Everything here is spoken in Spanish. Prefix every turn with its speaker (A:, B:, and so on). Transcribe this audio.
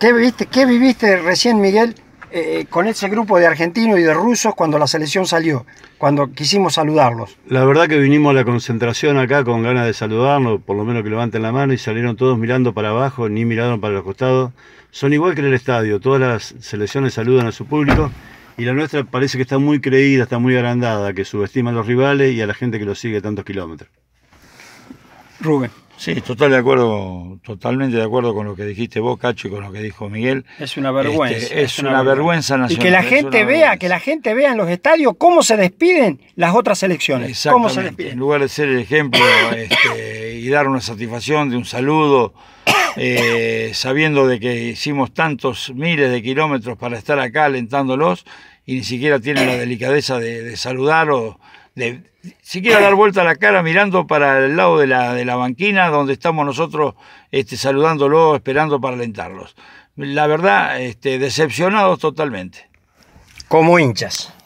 A: ¿Qué, viviste, qué viviste recién, Miguel, eh, con ese grupo de argentinos y de rusos cuando la selección salió, cuando quisimos saludarlos?
B: La verdad que vinimos a la concentración acá con ganas de saludarlos, por lo menos que levanten la mano y salieron todos mirando para abajo, ni miraron para los costados. Son igual que en el estadio, todas las selecciones saludan a su público y la nuestra parece que está muy creída, está muy agrandada, que subestima a los rivales y a la gente que los sigue tantos kilómetros. Rubén. Sí, total de acuerdo,
C: totalmente de acuerdo con lo que dijiste vos, Cacho, y con lo que dijo Miguel. Es una vergüenza. Este, es, una, vergüenza. nacional. Y que la gente vea,
A: que la gente vea en los estadios cómo se despiden las otras elecciones. Exactamente.
C: En lugar de ser el ejemplo este, y dar una satisfacción de un saludo, eh, sabiendo de que hicimos tantos miles de kilómetros para estar acá alentándolos y ni siquiera tienen la delicadeza de, de saludar o si quiero dar vuelta la cara mirando para el lado de la, de la banquina donde estamos nosotros este, saludándolo, esperando para alentarlos. La verdad, este, decepcionados totalmente.
A: Como hinchas.